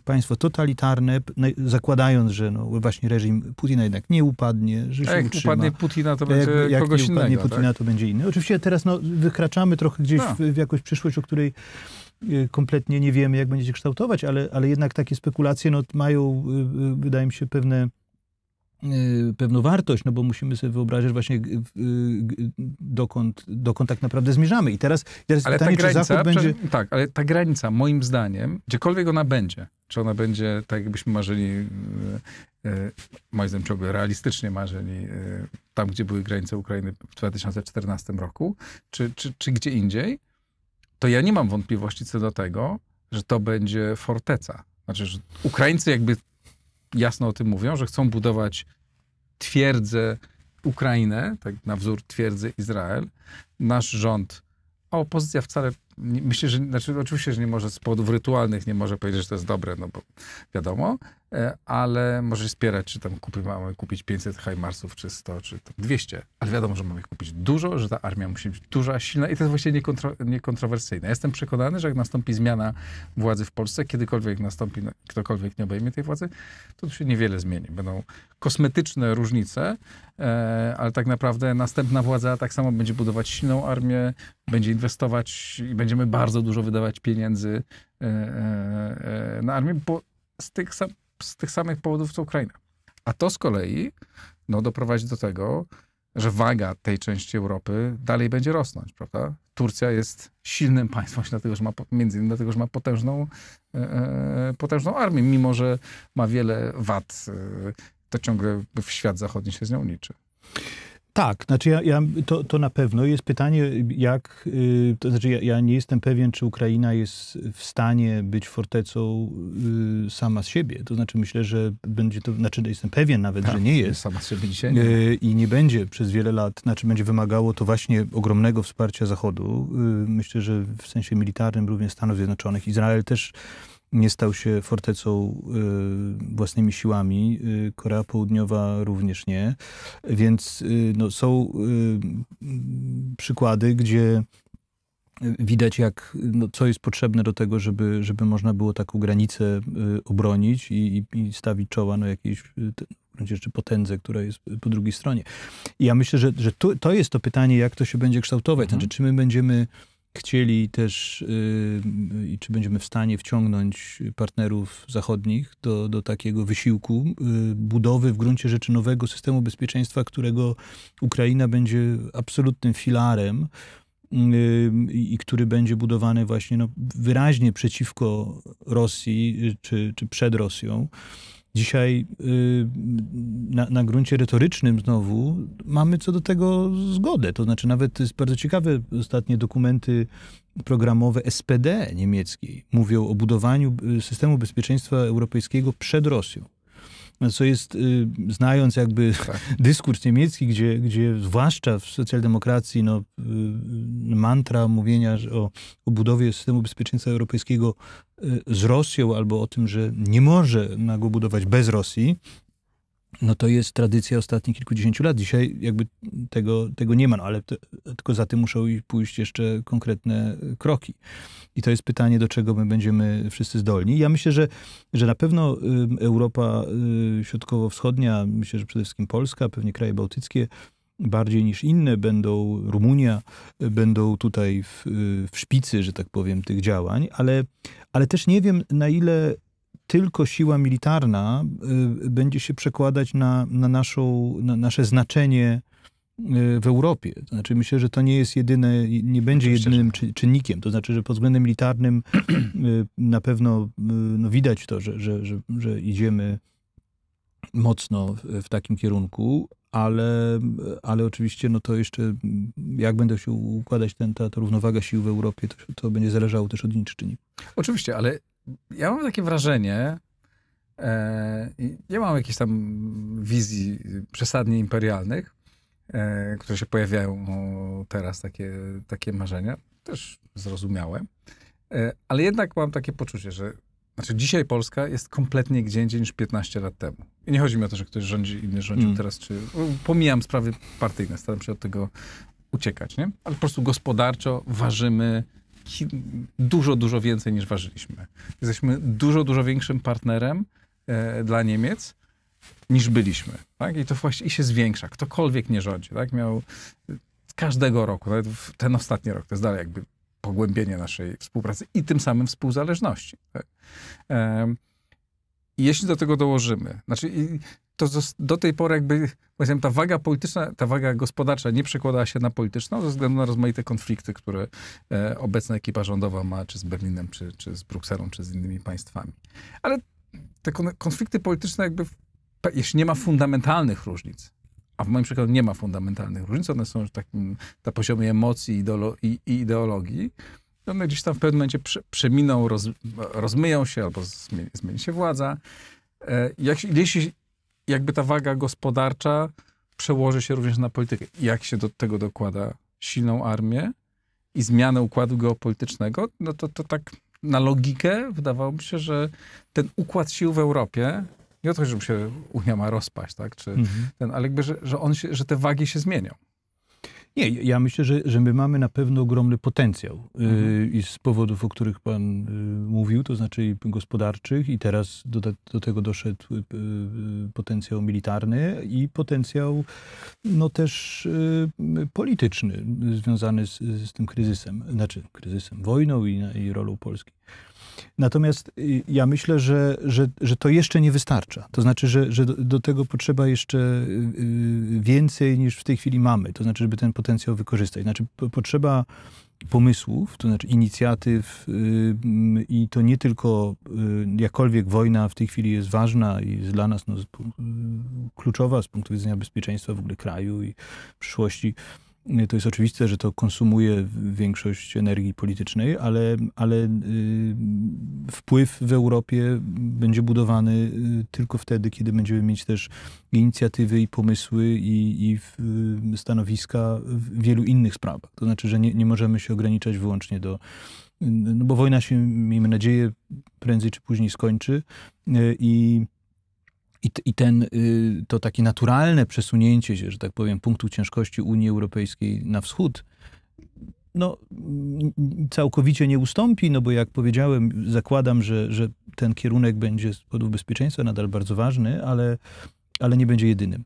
państwo totalitarne, zakładając, że no właśnie reżim Putina jednak nie upadnie, że się jak utrzyma. upadnie Putina, to będzie jak, jak kogoś nie upadnie innego, Putina, tak? to będzie inny. Oczywiście teraz no, wykraczamy trochę gdzieś no. w, w jakąś przyszłość, o której e, kompletnie nie wiemy, jak będzie się kształtować, ale, ale jednak takie spekulacje no, mają, y, y, wydaje mi się, pewne Y, pewną wartość, no bo musimy sobie wyobrazić właśnie y, dokąd, dokąd tak naprawdę zmierzamy. I teraz, teraz ale pytanie, ta granica, czy Zachód będzie... tak, ale ta granica moim zdaniem, gdziekolwiek ona będzie, czy ona będzie tak jakbyśmy marzyli, y, moim zdaniem ciągle realistycznie marzyli tam, gdzie były granice Ukrainy w 2014 roku, czy, czy, czy gdzie indziej, to ja nie mam wątpliwości co do tego, że to będzie forteca. Znaczy, że Ukraińcy jakby jasno o tym mówią, że chcą budować twierdzę Ukrainę, tak na wzór twierdzy Izrael, nasz rząd, a opozycja wcale, myślę, że, znaczy oczywiście, że nie może z powodów rytualnych, nie może powiedzieć, że to jest dobre, no bo wiadomo, E, ale możesz wspierać, czy tam kupi mamy kupić 500 Highmarsów, czy 100, czy 200, ale wiadomo, że mamy ich kupić dużo, że ta armia musi być duża, silna i to jest właśnie niekontro, niekontrowersyjne. Jestem przekonany, że jak nastąpi zmiana władzy w Polsce, kiedykolwiek nastąpi, no, ktokolwiek nie obejmie tej władzy, to tu się niewiele zmieni. Będą kosmetyczne różnice, e, ale tak naprawdę następna władza tak samo będzie budować silną armię, będzie inwestować i będziemy bardzo dużo wydawać pieniędzy e, na armię, bo z tych samych z tych samych powodów co Ukraina. A to z kolei no, doprowadzi do tego, że waga tej części Europy dalej będzie rosnąć, prawda? Turcja jest silnym państwem, dlatego, że ma, między innymi dlatego, że ma potężną, e, e, potężną armię, mimo że ma wiele wad, e, to ciągle w świat zachodni się z nią liczy. Tak, znaczy ja, ja, to, to na pewno jest pytanie, jak, y, to znaczy ja, ja, nie jestem pewien, czy Ukraina jest w stanie być fortecą y, sama z siebie. To znaczy myślę, że będzie to, znaczy jestem pewien nawet, że tak, nie jest. Sama z siebie dzisiaj. Y, I nie będzie przez wiele lat, znaczy będzie wymagało to właśnie ogromnego wsparcia Zachodu. Myślę, że w sensie militarnym również Stanów Zjednoczonych. Izrael też nie stał się fortecą y, własnymi siłami. Y, Korea Południowa również nie. Więc y, no, są y, przykłady, gdzie widać, jak, no, co jest potrzebne do tego, żeby, żeby można było taką granicę y, obronić i, i stawić czoła no, jakiejś y, jeszcze potędze, która jest po drugiej stronie. I ja myślę, że, że to jest to pytanie, jak to się będzie kształtować. Mhm. Znaczy, czy my będziemy chcieli też y, i czy będziemy w stanie wciągnąć partnerów zachodnich do, do takiego wysiłku y, budowy w gruncie rzeczy nowego systemu bezpieczeństwa, którego Ukraina będzie absolutnym filarem y, i który będzie budowany właśnie no, wyraźnie przeciwko Rosji czy, czy przed Rosją. Dzisiaj y, na, na, gruncie retorycznym znowu mamy co do tego zgodę. To znaczy nawet jest bardzo ciekawe ostatnie dokumenty programowe SPD niemieckiej mówią o budowaniu y, systemu bezpieczeństwa europejskiego przed Rosją. No, co jest, y, znając jakby tak. dyskurs niemiecki, gdzie, gdzie zwłaszcza w socjaldemokracji no, y, mantra mówienia o, o budowie systemu bezpieczeństwa europejskiego y, z Rosją albo o tym, że nie może na go budować bez Rosji, no to jest tradycja ostatnich kilkudziesięciu lat. Dzisiaj jakby tego, tego nie ma, no ale to, tylko za tym muszą pójść jeszcze konkretne kroki. I to jest pytanie, do czego my będziemy wszyscy zdolni. Ja myślę, że, że na pewno Europa y, Środkowo-Wschodnia, myślę, że przede wszystkim Polska, pewnie kraje bałtyckie, bardziej niż inne będą, Rumunia, y, będą tutaj w, y, w szpicy, że tak powiem, tych działań, ale, ale też nie wiem, na ile tylko siła militarna y, będzie się przekładać na, na, naszą, na nasze znaczenie y, w Europie. To znaczy myślę, że to nie jest jedyne, nie będzie jedynym tak. czy, czynnikiem. To znaczy, że pod względem militarnym y, na pewno no, widać to, że, że, że, że idziemy mocno w, w, takim kierunku, ale, ale oczywiście no to jeszcze, mm, jak będą się układać ten, ta, ta równowaga sił w Europie, to, to będzie zależało też od innych czynników. Oczywiście, ale ja mam takie wrażenie, e, nie mam jakichś tam wizji przesadnie imperialnych, e, które się pojawiają teraz, takie, takie marzenia, też zrozumiałe, e, ale jednak mam takie poczucie, że znaczy dzisiaj Polska jest kompletnie gdzie indziej niż 15 lat temu. I nie chodzi mi o to, że ktoś rządzi, inny rządził mm. teraz, czy no, pomijam sprawy partyjne, staram się od tego uciekać, nie? Ale po prostu gospodarczo ważymy dużo, dużo więcej niż ważyliśmy. Jesteśmy dużo, dużo większym partnerem e, dla Niemiec niż byliśmy. Tak? I to właśnie i się zwiększa. Ktokolwiek nie rządzi. Tak? Miał każdego roku, nawet ten ostatni rok, to jest dalej jakby pogłębienie naszej współpracy i tym samym współzależności. Tak? E, jeśli do tego dołożymy, znaczy to do tej pory jakby powiedzmy, ta waga polityczna, ta waga gospodarcza nie przekładała się na polityczną ze względu na rozmaite konflikty, które e, obecna ekipa rządowa ma, czy z Berlinem, czy, czy z Brukselą, czy z innymi państwami. Ale te konflikty polityczne jakby, jeśli nie ma fundamentalnych różnic, a w moim przykładzie nie ma fundamentalnych różnic, one są takim, na poziomie emocji i, i ideologii, one gdzieś tam w pewnym momencie przeminą, roz, rozmyją się albo zmieni, zmieni się władza. E, jak, jeśli jakby ta waga gospodarcza przełoży się również na politykę. Jak się do tego dokłada silną armię i zmianę układu geopolitycznego, no to, to tak na logikę wydawałoby się, że ten układ sił w Europie, nie o to, żeby się Unia ma rozpaść, tak, czy mhm. ten, ale jakby, że, że, on się, że te wagi się zmienią. Nie, ja myślę, że, że my mamy na pewno ogromny potencjał y, mhm. i z powodów, o których pan y, mówił, to znaczy gospodarczych i teraz do, do tego doszedł y, potencjał militarny i potencjał no też polityczny związany z, z tym kryzysem, znaczy kryzysem, wojną i, i rolą Polski. Natomiast y, ja myślę, że, że, że to jeszcze nie wystarcza. To znaczy, że, że do tego potrzeba jeszcze y, y, więcej niż w tej chwili mamy. To znaczy, żeby ten potencjał wykorzystać. Znaczy, potrzeba pomysłów, to znaczy inicjatyw i to nie tylko jakkolwiek wojna w tej chwili jest ważna i jest dla nas no, kluczowa z punktu widzenia bezpieczeństwa w ogóle kraju i przyszłości to jest oczywiste, że to konsumuje większość energii politycznej, ale, ale y, wpływ w Europie będzie budowany y, tylko wtedy, kiedy będziemy mieć też inicjatywy i pomysły i, i y, stanowiska w wielu innych sprawach. To znaczy, że nie, nie możemy się ograniczać wyłącznie do, no bo wojna się, miejmy nadzieję, prędzej czy później skończy i i, I, ten, y, to takie naturalne przesunięcie się, że tak powiem, punktu ciężkości Unii Europejskiej na wschód, no, całkowicie nie ustąpi, no bo jak powiedziałem, zakładam, że, że ten kierunek będzie z powodów bezpieczeństwa nadal bardzo ważny, ale, ale nie będzie jedynym.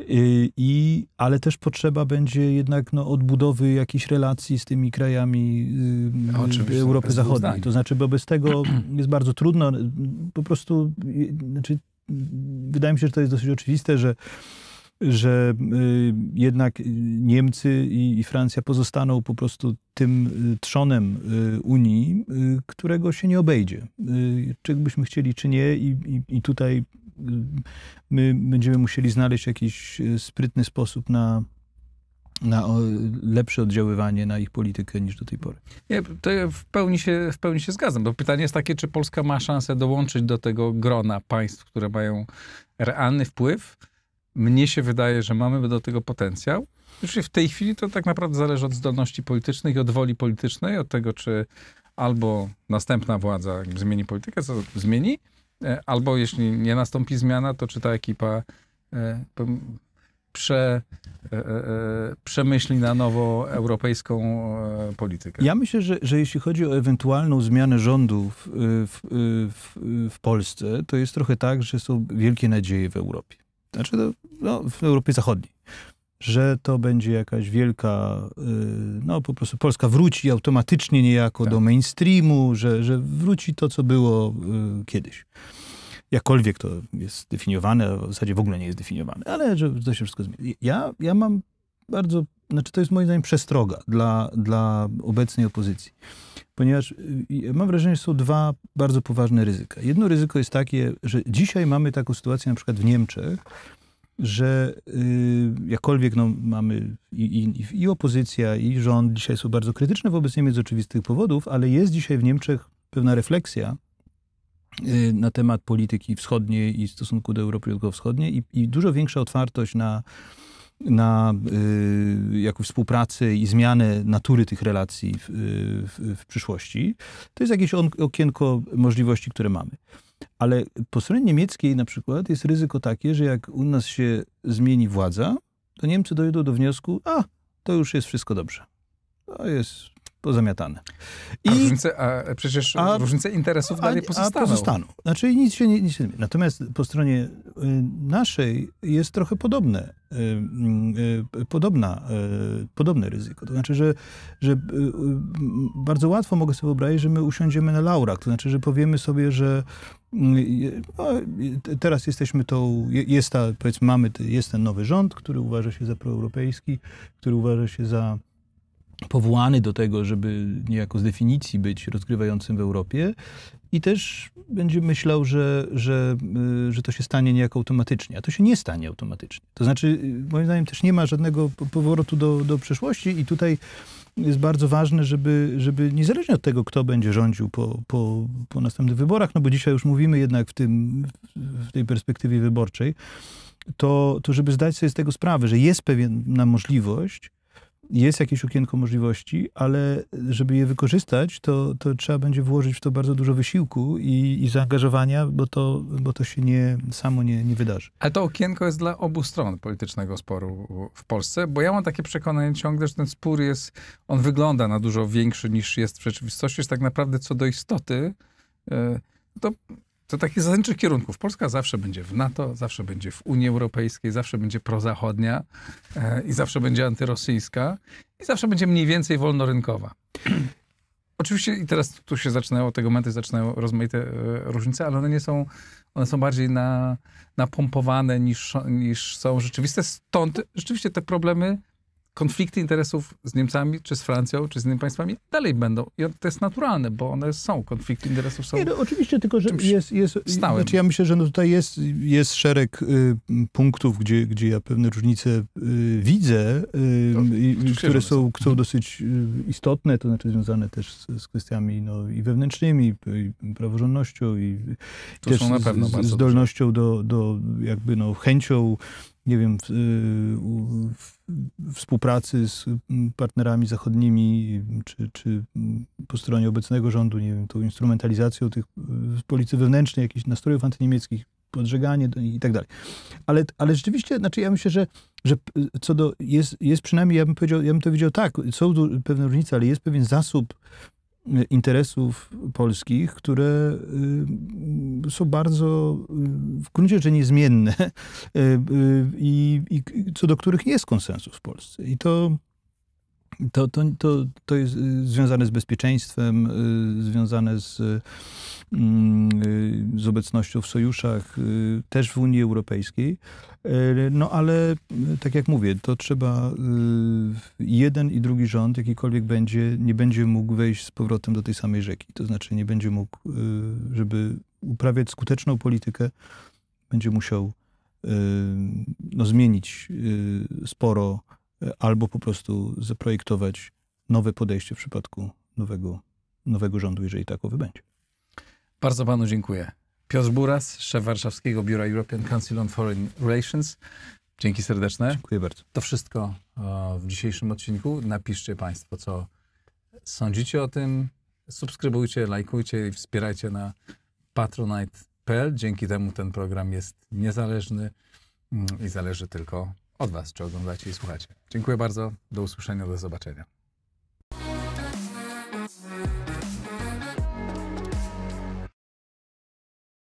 Y, I, ale też potrzeba będzie jednak no, odbudowy jakichś relacji z tymi krajami y, Europy Zachodniej. To znaczy, bo bez tego jest bardzo trudno. Po prostu y, znaczy, wydaje mi się, że to jest dosyć oczywiste, że że y, jednak Niemcy i Francja pozostaną po prostu tym y, trzonem y, Unii, którego się nie obejdzie. Czy byśmy chcieli, czy nie, i, i, i tutaj my będziemy musieli znaleźć jakiś sprytny sposób na na lepsze oddziaływanie na ich politykę niż do tej pory. Ja, to ja w pełni, się, w pełni się zgadzam, bo pytanie jest takie, czy Polska ma szansę dołączyć do tego grona państw, które mają realny wpływ. Mnie się wydaje, że mamy do tego potencjał. Już w tej chwili to tak naprawdę zależy od zdolności politycznych i od woli politycznej, od tego, czy albo następna władza zmieni politykę, co zmieni, e, albo jeśli nie nastąpi zmiana, to czy ta ekipa e, prze, e, e, e, przemyśli na nowo europejską e, politykę. Ja myślę, że, że jeśli chodzi o ewentualną zmianę rządu w, e, w, e, w, w Polsce, to jest trochę tak, że są wielkie nadzieje w Europie. Znaczy, to, no, w Europie Zachodniej że to będzie jakaś wielka, no po prostu Polska wróci automatycznie niejako tak. do mainstreamu, że, że wróci to, co było kiedyś jakkolwiek to jest definiowane, w zasadzie w ogóle nie jest definiowane, ale że to się wszystko zmieni. Ja, ja mam bardzo, znaczy to jest moim zdaniem przestroga dla, dla obecnej opozycji, ponieważ y, y, mam wrażenie, że są dwa bardzo poważne ryzyka. Jedno ryzyko jest takie, że dzisiaj mamy taką sytuację na przykład w Niemczech, że y, jakkolwiek no, mamy i, i, i, opozycja, i rząd dzisiaj są bardzo krytyczne wobec Niemiec z oczywistych powodów, ale jest dzisiaj w Niemczech pewna refleksja Y, na temat polityki wschodniej i stosunku do Europy Środkowo-Wschodniej i, i dużo większa otwartość na, na y, jakąś współpracę i zmianę natury tych relacji w, w, w przyszłości. To jest jakieś on, okienko możliwości, które mamy. Ale po stronie niemieckiej na przykład jest ryzyko takie, że jak u nas się zmieni władza, to Niemcy dojdą do wniosku, a to już jest wszystko dobrze. To jest pozamiatane. I, a, różnice, a przecież a, różnice interesów dalej pozostaną. A pozostaną. Znaczy nic się nie, zmieni. Natomiast po stronie y, naszej jest trochę podobne, y, y, podobna, podobne ryzyko. To znaczy, że, że bardzo łatwo mogę sobie wyobrazić, że my usiądziemy na laurach. To znaczy, że powiemy sobie, że no, teraz jesteśmy tą, jest ta, powiedzmy, mamy, jest ten nowy rząd, który uważa się za proeuropejski, który uważa się za powołany do tego, żeby niejako z definicji być rozgrywającym w Europie i też będzie myślał, że, że, y, że to się stanie niejako automatycznie, a to się nie stanie automatycznie. To znaczy, y, moim zdaniem też nie ma żadnego powrotu do, do przeszłości i tutaj jest bardzo ważne, żeby, żeby niezależnie od tego, kto będzie rządził po, po, po następnych wyborach, no bo dzisiaj już mówimy jednak w, tym, w tej perspektywie wyborczej, to, to żeby zdać sobie z tego sprawę, że jest pewna możliwość, jest jakieś okienko możliwości, ale żeby je wykorzystać, to, to trzeba będzie włożyć w to bardzo dużo wysiłku i, i zaangażowania, bo to, bo to się nie, samo nie, nie wydarzy. Ale to okienko jest dla obu stron politycznego sporu w Polsce, bo ja mam takie przekonanie ciągle, że ten spór jest, on wygląda na dużo większy niż jest w rzeczywistości, że tak naprawdę co do istoty, e, to to takich zasadniczych kierunków. Polska zawsze będzie w NATO, zawsze będzie w Unii Europejskiej, zawsze będzie prozachodnia e, i zawsze będzie antyrosyjska i zawsze będzie mniej więcej wolnorynkowa. Oczywiście i teraz tu się zaczynają, tego momentu zaczynają rozmaite e, różnice, ale one nie są, one są bardziej na, napompowane niż, niż są rzeczywiste. Stąd rzeczywiście te problemy konflikty interesów z Niemcami, czy z Francją, czy z innymi państwami dalej będą. I to jest naturalne, bo one są, konflikty interesów są. Nie, no, oczywiście, tylko że jest, jest Znaczy ja myślę, że no tutaj jest, jest szereg y, punktów, gdzie, gdzie ja pewne różnice y, widzę, y, to, które są, są mhm. dosyć y, istotne, to znaczy związane też z, z kwestiami no, i wewnętrznymi, i praworządnością, i, i też z, z, zdolnością do, do jakby no, chęcią nie wiem, y, w, w, współpracy z partnerami zachodnimi, czy, czy po stronie obecnego rządu, nie wiem, tą instrumentalizacją tych y, policji wewnętrznej, jakichś nastrojów antyniemieckich, podżeganie i tak dalej. Ale, ale rzeczywiście, znaczy ja myślę, że, że co do, jest, jest przynajmniej, ja bym powiedział, ja bym to widział tak, są pewne różnice, ale jest pewien zasób interesów polskich, które y, są bardzo y, w gruncie rzeczy niezmienne y, i, i co do których nie jest konsensus w Polsce. I to to, to, to, to jest y, związane z bezpieczeństwem, y, związane z, mm, y, z obecnością w sojuszach, też w Unii Europejskiej. No ale tak jak mówię, to trzeba jeden i drugi rząd, jakikolwiek będzie, nie będzie mógł wejść z powrotem do tej samej rzeki. To znaczy nie będzie mógł, żeby uprawiać skuteczną politykę, będzie musiał no, zmienić sporo E, albo po prostu zaprojektować nowe podejście w przypadku nowego, nowego rządu, jeżeli takowy będzie. Bardzo panu dziękuję. Piotr Buras, szef warszawskiego biura European Council on Foreign Relations. Dzięki serdeczne. Dziękuję bardzo. To wszystko e, w dzisiejszym odcinku. Napiszcie państwo, co sądzicie o tym. Subskrybujcie, lajkujcie i wspierajcie na patronite.pl. Dzięki temu ten program jest niezależny mm, i zależy tylko od Was, czy oglądacie i słuchacie. Dziękuję bardzo, do usłyszenia, do zobaczenia.